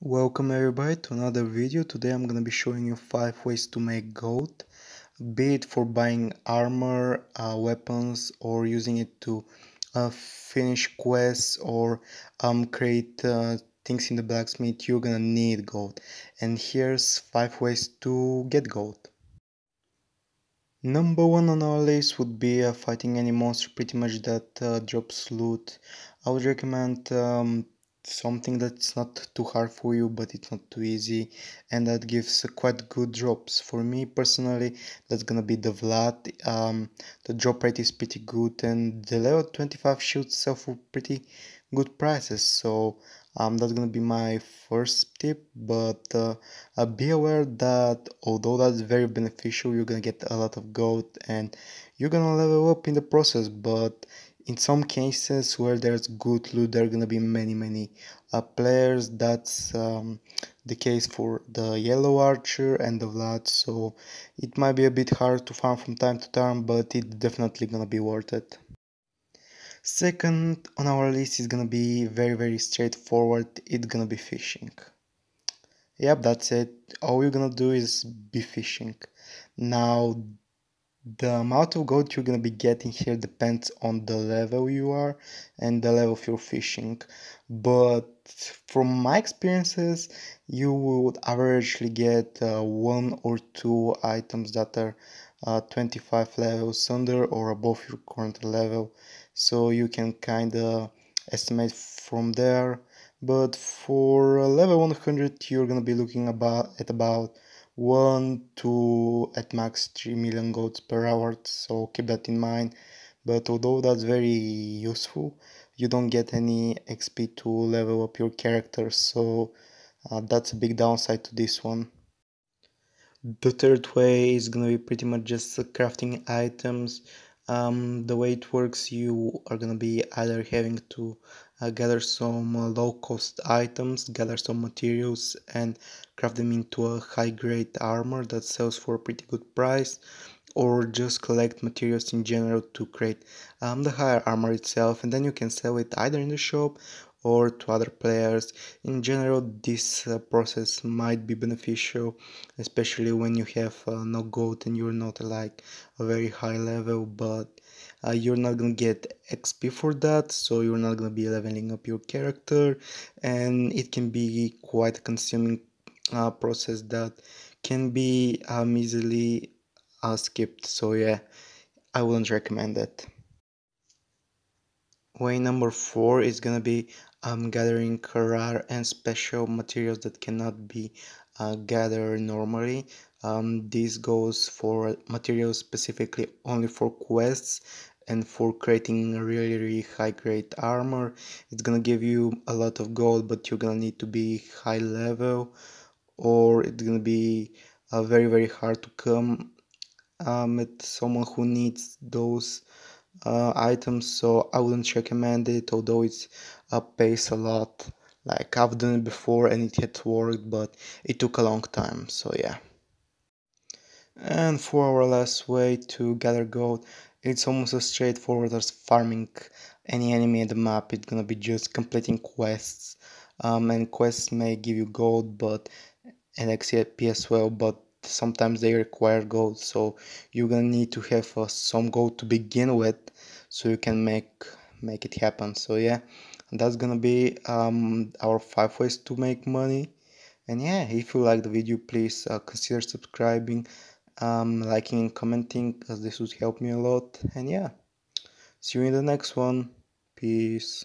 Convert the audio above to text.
Welcome everybody to another video. Today I'm gonna be showing you five ways to make gold, be it for buying armor, uh, weapons, or using it to uh, finish quests or um, create uh, things in the blacksmith. You're gonna need gold, and here's five ways to get gold. Number one on our list would be uh, fighting any monster pretty much that uh, drops loot. I would recommend um, something that's not too hard for you but it's not too easy and that gives quite good drops for me personally that's gonna be the Vlad um, the drop rate is pretty good and the level 25 should sell for pretty good prices so um, that's gonna be my first tip but uh, uh, be aware that although that's very beneficial you're gonna get a lot of gold and you're gonna level up in the process but in some cases where there's good loot there are gonna be many many uh, players that's um, the case for the yellow archer and the vlad so it might be a bit hard to farm from time to time but it's definitely gonna be worth it second on our list is gonna be very very straightforward it's gonna be fishing yep that's it all you're gonna do is be fishing now the amount of gold you're gonna be getting here depends on the level you are and the level you're fishing but from my experiences you would averagely get uh, one or two items that are uh, 25 levels under or above your current level so you can kind of estimate from there but for uh, level 100 you're gonna be looking about at about one to at max 3 million goats per hour so keep that in mind but although that's very useful you don't get any xp to level up your character so uh, that's a big downside to this one the third way is gonna be pretty much just crafting items um, the way it works you are gonna be either having to uh, gather some uh, low cost items, gather some materials, and craft them into a high grade armor that sells for a pretty good price, or just collect materials in general to create um, the higher armor itself, and then you can sell it either in the shop or to other players. In general, this uh, process might be beneficial, especially when you have uh, no gold and you're not like a very high level, but uh, you're not gonna get xp for that so you're not gonna be leveling up your character and it can be quite a consuming uh, process that can be um, easily uh, skipped so yeah i wouldn't recommend it Way number four is gonna be um, gathering rare and special materials that cannot be uh, gathered normally. Um, this goes for materials specifically only for quests and for creating really really high grade armor. It's gonna give you a lot of gold but you're gonna need to be high level or it's gonna be uh, very very hard to come um, it's someone who needs those uh, items so i wouldn't recommend it although it uh, pays a lot like i've done it before and it had worked but it took a long time so yeah and for our last way to gather gold it's almost as straightforward as farming any enemy in the map it's gonna be just completing quests um, and quests may give you gold but and XP as well but sometimes they require gold so you're gonna need to have uh, some gold to begin with so you can make make it happen so yeah that's gonna be um, our five ways to make money and yeah if you like the video please uh, consider subscribing um, liking and commenting because this would help me a lot and yeah see you in the next one peace